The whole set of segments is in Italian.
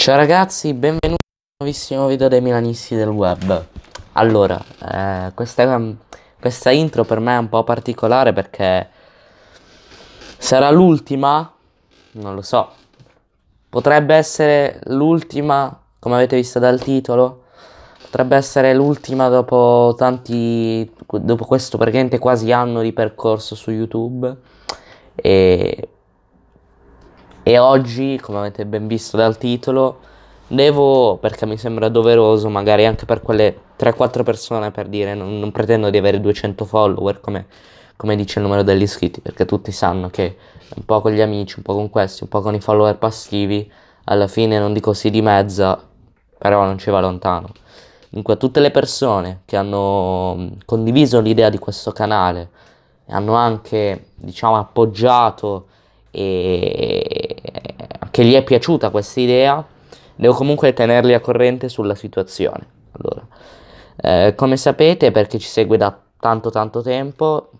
Ciao ragazzi, benvenuti a un nuovissimo video dei Milanisti del Web. Allora, eh, questa, questa, intro per me è un po' particolare perché sarà l'ultima, non lo so, potrebbe essere l'ultima, come avete visto dal titolo, potrebbe essere l'ultima dopo tanti, dopo questo praticamente quasi anno di percorso su YouTube e e oggi, come avete ben visto dal titolo, devo, perché mi sembra doveroso, magari anche per quelle 3-4 persone, per dire, non, non pretendo di avere 200 follower come, come, dice il numero degli iscritti, perché tutti sanno che un po' con gli amici, un po' con questi, un po' con i follower passivi, alla fine non dico sì di mezza, però non ci va lontano. Dunque, tutte le persone che hanno condiviso l'idea di questo canale, hanno anche, diciamo, appoggiato e, che gli è piaciuta questa idea, devo comunque tenerli a corrente sulla situazione. Allora, eh, come sapete, per chi ci segue da tanto tanto tempo,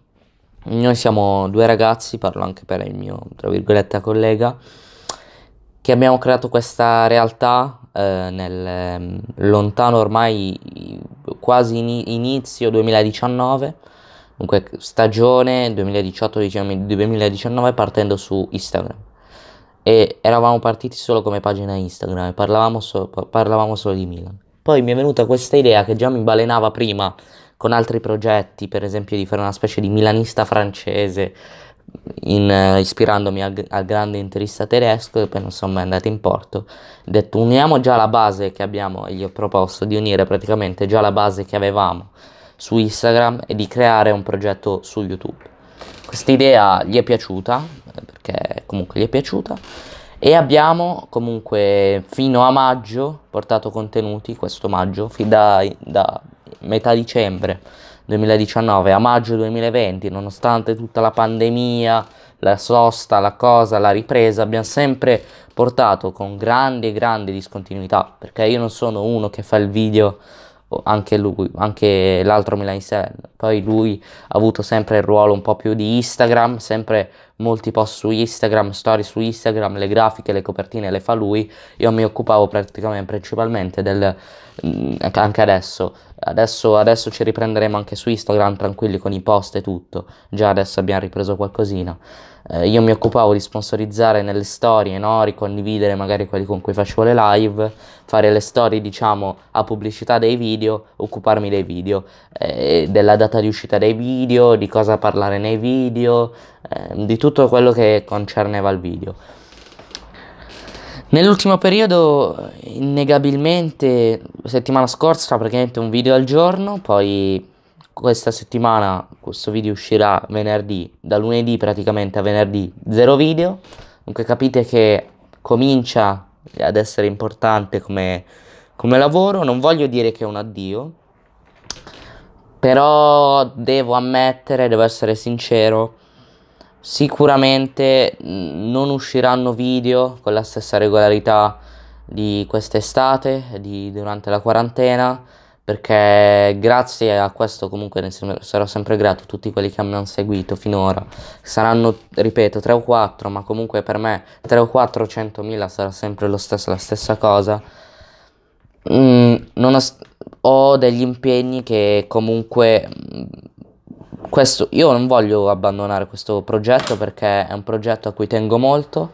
noi siamo due ragazzi, parlo anche per il mio, tra virgolette, collega, che abbiamo creato questa realtà eh, nel ehm, lontano ormai quasi inizio 2019, Comunque stagione 2018-2019 diciamo, partendo su Instagram e eravamo partiti solo come pagina Instagram e parlavamo, so- parlavamo solo di Milan. Poi mi è venuta questa idea che già mi balenava prima con altri progetti, per esempio di fare una specie di milanista francese, in, uh, ispirandomi al, al, grande interista tedesco e poi non sono mai andato in porto. Ho detto uniamo già la base che abbiamo e gli ho proposto di unire praticamente già la base che avevamo su Instagram e di creare un progetto su YouTube. Questa idea gli è piaciuta, perché comunque gli è piaciuta. E abbiamo comunque fino a maggio portato contenuti, questo maggio, fin da, da metà dicembre 2019 a maggio 2020, nonostante tutta la pandemia, la sosta, la cosa, la ripresa, abbiamo sempre portato con grande, grande discontinuità, perché io non sono uno che fa il video anche lui, anche l'altro Milanese. Poi lui ha avuto sempre il ruolo un po' più di Instagram, sempre molti post su Instagram, storie su Instagram, le grafiche, le copertine le fa lui. Io mi occupavo praticamente principalmente del mm, anche adesso Adesso, adesso, ci riprenderemo anche su Instagram tranquilli con i post e tutto. Già adesso abbiamo ripreso qualcosina. Eh, io mi occupavo di sponsorizzare nelle storie, no? ricondividere magari quelli con cui facevo le live, fare le storie diciamo a pubblicità dei video, occuparmi dei video, eh, della data di uscita dei video, di cosa parlare nei video, eh, di tutto quello che concerneva il video. Nell'ultimo periodo, innegabilmente, settimana scorsa praticamente un video al giorno, poi questa settimana questo video uscirà venerdì, da lunedì praticamente a venerdì zero video, dunque capite che comincia ad essere importante come, come lavoro, non voglio dire che è un addio, però devo ammettere, devo essere sincero, Sicuramente mm, non usciranno video con la stessa regolarità di quest'estate, di, durante la quarantena, perché grazie a questo comunque ne sarò sempre grato a tutti quelli che mi hanno seguito finora. Saranno, ripeto, 3 o 4, ma comunque per me 3 o 4 100.000 sarà sempre lo stesso, la stessa cosa. Mm, ho, ho degli impegni che comunque mm, questo, io non voglio abbandonare questo progetto perché è un progetto a cui tengo molto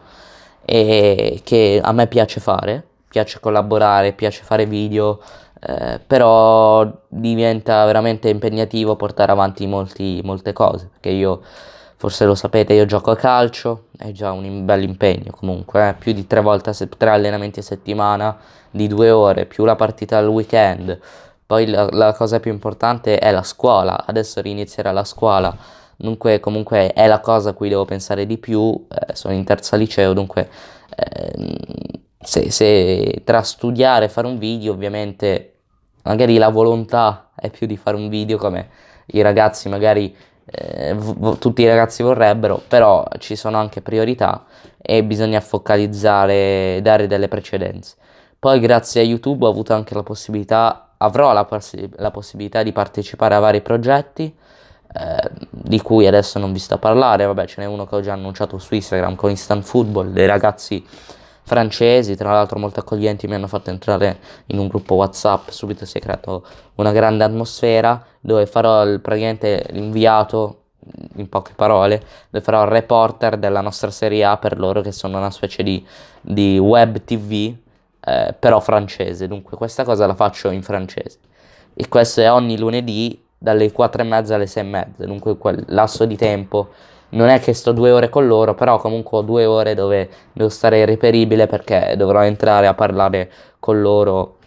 e che a me piace fare, piace collaborare, piace fare video, eh, però diventa veramente impegnativo portare avanti molti, molte cose, perché io, forse lo sapete, io gioco a calcio, è già un bel impegno comunque, eh? più di tre, volte, tre allenamenti a settimana di due ore, più la partita al weekend, poi la, la cosa più importante è la scuola, adesso rinizierà la scuola, dunque comunque è la cosa a cui devo pensare di più, eh, sono in terza liceo, dunque eh, se, se tra studiare e fare un video ovviamente magari la volontà è più di fare un video come i ragazzi magari eh, v- tutti i ragazzi vorrebbero, però ci sono anche priorità e bisogna focalizzare, dare delle precedenze. Poi grazie a YouTube ho avuto anche la possibilità avrò la, possi- la, possibilità di partecipare a vari progetti eh, di cui adesso non vi sto a parlare, vabbè ce n'è uno che ho già annunciato su Instagram con Instant Football, dei ragazzi francesi, tra l'altro molto accoglienti, mi hanno fatto entrare in un gruppo Whatsapp, subito si è creata una grande atmosfera dove farò il, praticamente l'inviato in poche parole, dove farò il reporter della nostra Serie A per loro che sono una specie di, di web tv eh, però francese, dunque questa cosa la faccio in francese. E questo è ogni lunedì dalle 4 e mezza alle 6 e mezza, dunque quel lasso di tempo non è che sto due ore con loro, però comunque ho due ore dove devo stare irreperibile perché dovrò entrare a parlare con loro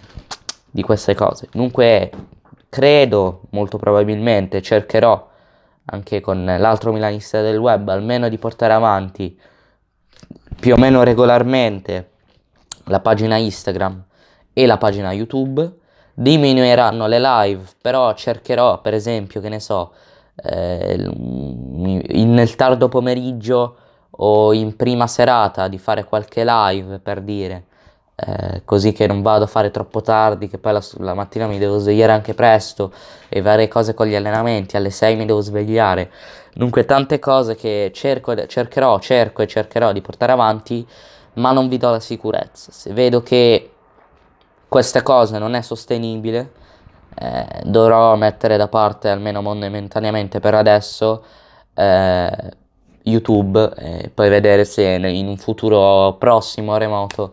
di queste cose. Dunque credo, molto probabilmente, cercherò anche con l'altro milanista del web almeno di portare avanti più o meno regolarmente la pagina Instagram e la pagina YouTube. Diminuiranno le live, però cercherò, per esempio, che ne so, eh, mm, nel tardo pomeriggio o in prima serata di fare qualche live per dire eh, così che non vado a fare troppo tardi che poi la, la, mattina mi devo svegliare anche presto e varie cose con gli allenamenti alle 6 mi devo svegliare dunque tante cose che cerco, cercherò cerco e cercherò di portare avanti ma non vi do la sicurezza. Se vedo che questa cosa non è sostenibile, eh, dovrò mettere da parte almeno momentaneamente per adesso eh, YouTube e poi vedere se in un futuro prossimo remoto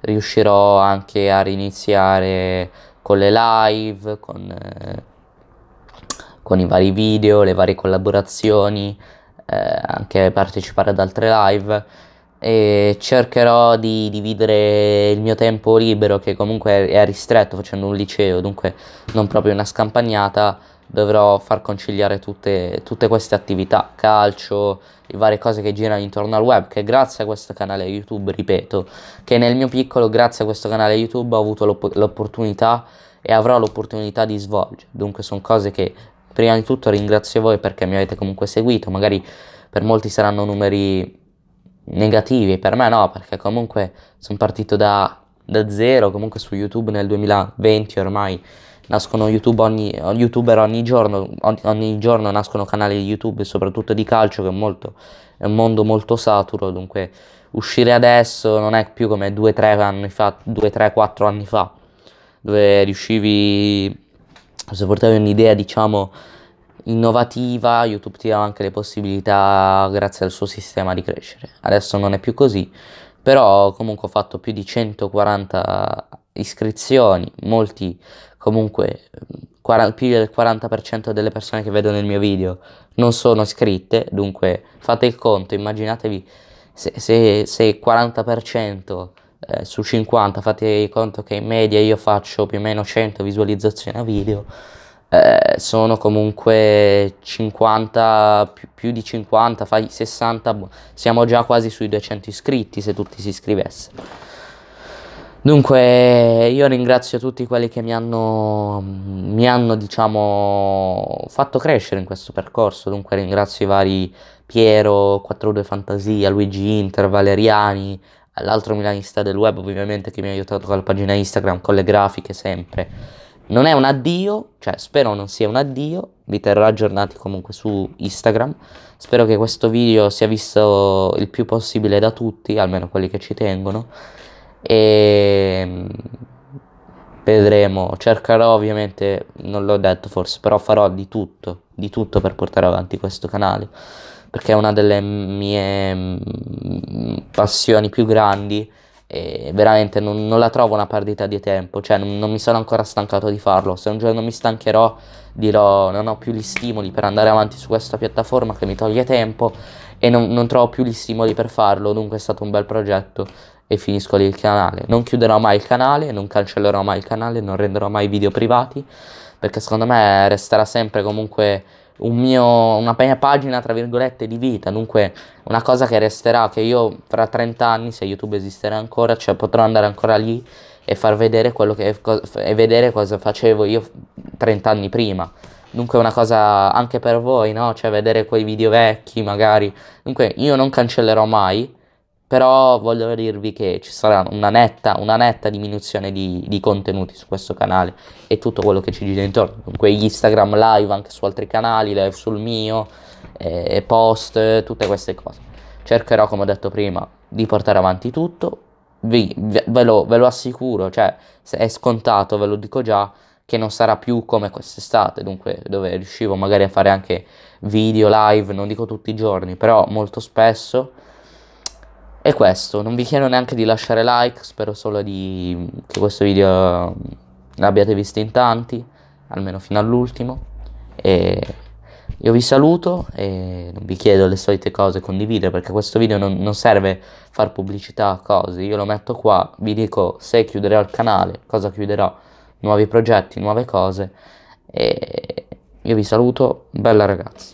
riuscirò anche a riniziare con le live, con, eh, con i vari video, le varie collaborazioni, eh, anche partecipare ad altre live e cercherò di dividere il mio tempo libero che comunque è ristretto facendo un liceo, dunque non proprio una scampagnata, dovrò far conciliare tutte, tutte queste attività, calcio, le varie cose che girano intorno al web, che grazie a questo canale YouTube, ripeto, che nel mio piccolo, grazie a questo canale YouTube ho avuto l'opp- l'opportunità e avrò l'opportunità di svolgere. Dunque sono cose che prima di tutto ringrazio voi perché mi avete comunque seguito, magari per molti saranno numeri negativi, per me no, perché comunque sono partito da, da zero, comunque su YouTube nel 2020 ormai nascono YouTube ogni, youtuber ogni giorno, ogni, ogni, giorno nascono canali di YouTube, soprattutto di calcio, che è, molto, è, un mondo molto saturo, dunque uscire adesso non è più come 2-3 anni fa, 2-3-4 anni fa, dove riuscivi, se portavi un'idea, diciamo, innovativa, YouTube ti dà anche le possibilità grazie al suo sistema di crescere. Adesso non è più così, però comunque ho fatto più di 140 iscrizioni, molti comunque 40, più del 40% delle persone che vedono il mio video non sono iscritte, dunque fate il conto, immaginatevi se, se, se 40% eh, su 50 fate il conto che in media io faccio più o meno 100 visualizzazioni a video eh, sono comunque 50, più, più di 50, fai 60, boh, siamo già quasi sui 200 iscritti se tutti si iscrivessero. Dunque, io ringrazio tutti quelli che mi hanno, mi hanno diciamo, fatto crescere in questo percorso. Dunque, ringrazio i vari Piero, 42 Fantasia, Luigi Inter, Valeriani, l'altro milanista del web, ovviamente, che mi ha aiutato con la pagina Instagram, con le grafiche sempre. Non è un addio, cioè spero non sia un addio, vi terrò aggiornati comunque su Instagram. Spero che questo video sia visto il più possibile da tutti, almeno quelli che ci tengono. E mm, vedremo, cercherò ovviamente, non l'ho detto forse, però farò di tutto, di tutto per portare avanti questo canale, perché è una delle mie mm, passioni più grandi e veramente non, non, la trovo una perdita di tempo, cioè non, non, mi sono ancora stancato di farlo, se un giorno mi stancherò dirò non ho più gli stimoli per andare avanti su questa piattaforma che mi toglie tempo e non, non trovo più gli stimoli per farlo, dunque è stato un bel progetto e finisco lì il canale, non chiuderò mai il canale, non cancellerò mai il canale, non renderò mai video privati perché secondo me resterà sempre comunque un mio, una mia pagina, tra virgolette, di vita. Dunque, una cosa che resterà, che io fra 30 anni, se YouTube esisterà ancora, cioè potrò andare ancora lì e far vedere quello che e vedere cosa facevo io 30 anni prima. Dunque è una cosa anche per voi, no? Cioè vedere quei video vecchi magari. Dunque io non cancellerò mai però voglio dirvi che ci sarà una netta, una netta diminuzione di, di, contenuti su questo canale e tutto quello che ci gira intorno, comunque Instagram live anche su altri canali, live sul mio, eh, post, tutte queste cose. Cercherò, come ho detto prima, di portare avanti tutto, vi, ve, ve, lo, ve lo assicuro, cioè è scontato, ve lo dico già, che non sarà più come quest'estate, dunque dove riuscivo magari a fare anche video live, non dico tutti i giorni, però molto spesso e questo, non vi chiedo neanche di lasciare like, spero solo di, che questo video l'abbiate visto in tanti, almeno fino all'ultimo. E io vi saluto e non vi chiedo le solite cose, condividere perché questo video non, non serve far pubblicità a cose, io lo metto qua, vi dico se chiuderò il canale, cosa chiuderò, nuovi progetti, nuove cose. E io vi saluto, bella ragazzi.